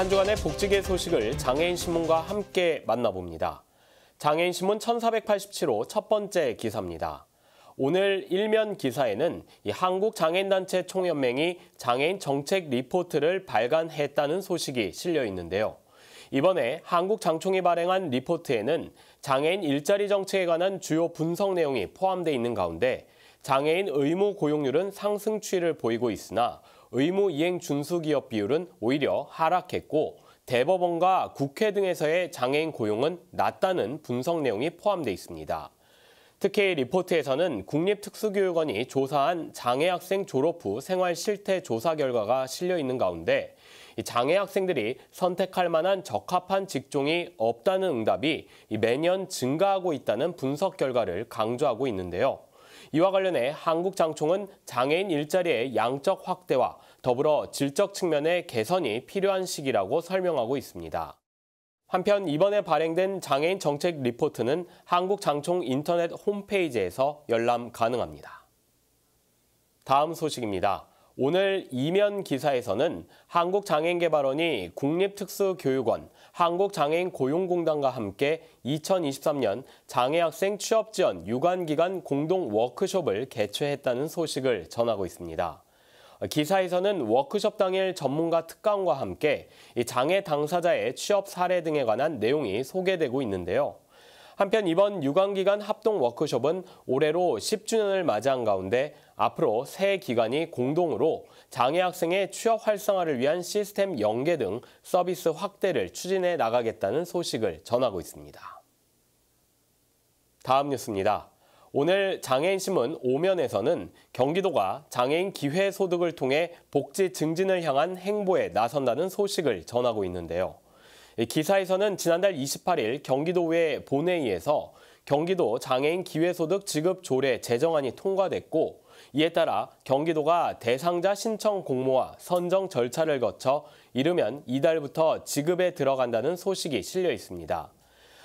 한 주간의 복지계 소식을 장애인신문과 함께 만나봅니다. 장애인신문 1487호 첫 번째 기사입니다. 오늘 일면 기사에는 한국장애인단체 총연맹이 장애인 정책 리포트를 발간했다는 소식이 실려 있는데요. 이번에 한국장총이 발행한 리포트에는 장애인 일자리 정책에 관한 주요 분석 내용이 포함돼 있는 가운데 장애인 의무 고용률은 상승 추이를 보이고 있으나 의무 이행 준수 기업 비율은 오히려 하락했고 대법원과 국회 등에서의 장애인 고용은 낮다는 분석 내용이 포함돼 있습니다. 특히 리포트에서는 국립특수교육원이 조사한 장애학생 졸업 후 생활 실태 조사 결과가 실려 있는 가운데 장애학생들이 선택할 만한 적합한 직종이 없다는 응답이 매년 증가하고 있다는 분석 결과를 강조하고 있는데요. 이와 관련해 한국장총은 장애인 일자리의 양적 확대와 더불어 질적 측면의 개선이 필요한 시기라고 설명하고 있습니다. 한편 이번에 발행된 장애인 정책 리포트는 한국장총 인터넷 홈페이지에서 열람 가능합니다. 다음 소식입니다. 오늘 이면 기사에서는 한국장애인개발원이 국립특수교육원, 한국장애인고용공단과 함께 2023년 장애학생 취업지원 유관기관 공동 워크숍을 개최했다는 소식을 전하고 있습니다. 기사에서는 워크숍 당일 전문가 특강과 함께 장애 당사자의 취업 사례 등에 관한 내용이 소개되고 있는데요. 한편 이번 유관기관 합동 워크숍은 올해로 10주년을 맞이한 가운데 앞으로 세 기관이 공동으로 장애 학생의 취업 활성화를 위한 시스템 연계 등 서비스 확대를 추진해 나가겠다는 소식을 전하고 있습니다. 다음 뉴스입니다. 오늘 장애인신문 5면에서는 경기도가 장애인 기회 소득을 통해 복지 증진을 향한 행보에 나선다는 소식을 전하고 있는데요. 기사에서는 지난달 28일 경기도의 본회의에서 경기도 장애인 기회소득 지급 조례 제정안이 통과됐고 이에 따라 경기도가 대상자 신청 공모와 선정 절차를 거쳐 이르면 이달부터 지급에 들어간다는 소식이 실려 있습니다.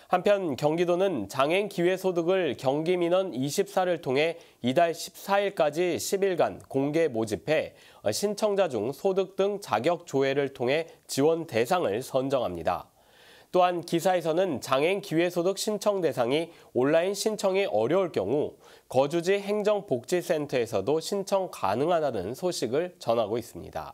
한편 경기도는 장애인 기회소득을 경기민원 24를 통해 이달 14일까지 10일간 공개 모집해 신청자 중 소득 등 자격 조회를 통해 지원 대상을 선정합니다. 또한 기사에서는 장애인 기회소득 신청 대상이 온라인 신청이 어려울 경우 거주지 행정복지센터에서도 신청 가능하다는 소식을 전하고 있습니다.